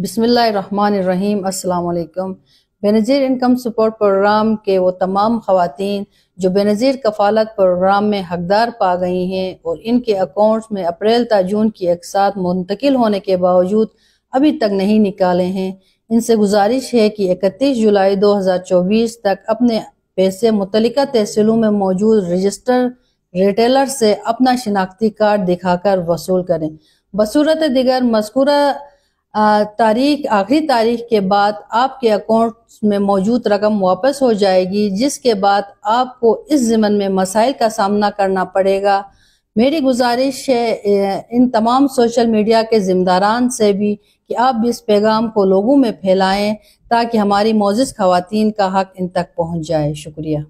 बिसमीम् Benazir income support programme के वो तमाम खातन जो बेनज़ीर कफालत प्रोग्राम में हकदार पा गई हैं और इनके अकाउंट्स में अप्रैल ता जून की साथ मुंतकिल होने के बावजूद अभी तक नहीं निकाले हैं इनसे गुजारिश है कि इकतीस जुलाई दो हज़ार चौबीस तक अपने पैसे मुतल तहसीलों में मौजूद रजिस्टर रिटेलर से अपना शिनाख्ती कार्ड दिखाकर वसूल करें बसूरत दिगर मस्कूरा तारीख आखिरी तारीख के बाद आपके अकाउंट में मौजूद रकम वापस हो जाएगी जिसके बाद आपको इस ज़िमन में मसाइल का सामना करना पड़ेगा मेरी गुजारिश है इन तमाम सोशल मीडिया के ज़िम्मेदारान से भी कि आप भी इस पैगाम को लोगों में फैलाएं ताकि हमारी मोजिज़ खातन का हक इन तक पहुंच जाए शुक्रिया